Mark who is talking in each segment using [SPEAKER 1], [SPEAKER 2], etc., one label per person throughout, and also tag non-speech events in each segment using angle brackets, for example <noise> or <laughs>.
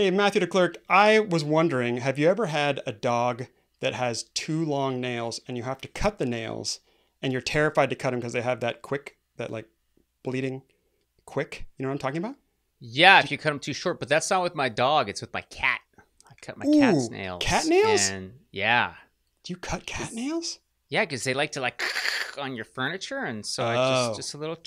[SPEAKER 1] Hey, Matthew DeClerc, I was wondering have you ever had a dog that has two long nails and you have to cut the nails and you're terrified to cut them because they have that quick, that like bleeding quick? You know what I'm talking about?
[SPEAKER 2] Yeah, if you cut them too short, but that's not with my dog, it's with my cat. I cut my Ooh, cat's nails. Cat nails? And yeah. Do you cut cat nails? Yeah, because they like to like <laughs> on your furniture, and so oh. I just oh. just a little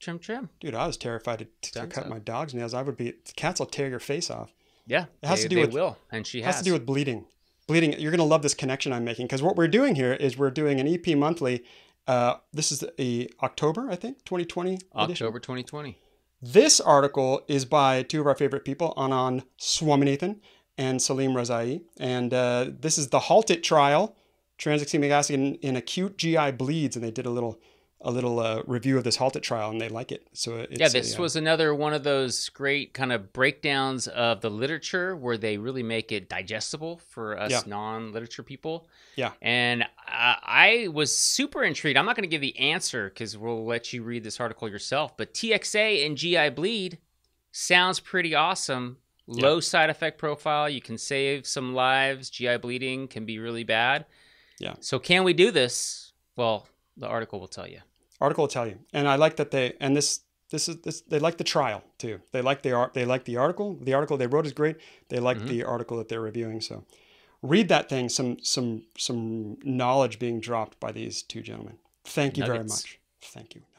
[SPEAKER 1] trim trim. Dude, I was terrified to, to cut up. my dog's nails. I would be cats will tear your face off. Yeah, it has they, to do with will, and she has. has. to do with bleeding. Bleeding. You're going to love this connection I'm making because what we're doing here is we're doing an EP monthly. Uh, this is the October, I think, 2020. October edition.
[SPEAKER 2] 2020.
[SPEAKER 1] This article is by two of our favorite people, Anand Swaminathan and Salim Razai, and uh, this is the It trial, transexemic acid in, in acute GI bleeds, and they did a little a little uh, review of this halted trial and they like it. So yeah, this uh, was
[SPEAKER 2] another one of those great kind of breakdowns of the literature where they really make it digestible for us yeah. non-literature people. Yeah, and I was super intrigued. I'm not going to give the answer because we'll let you read this article yourself. But TXA and GI bleed sounds pretty awesome. Low yeah. side effect profile. You can save some lives. GI bleeding can be really bad. Yeah. So can we do this? Well, the article will tell you.
[SPEAKER 1] Article will tell you. And I like that they and this this is this they like the trial too. They like the art they like the article. The article they wrote is great. They like mm-hmm. the article that they're reviewing. So read that thing, some some some knowledge being dropped by these two gentlemen. Thank you Nuggets. very much. Thank you.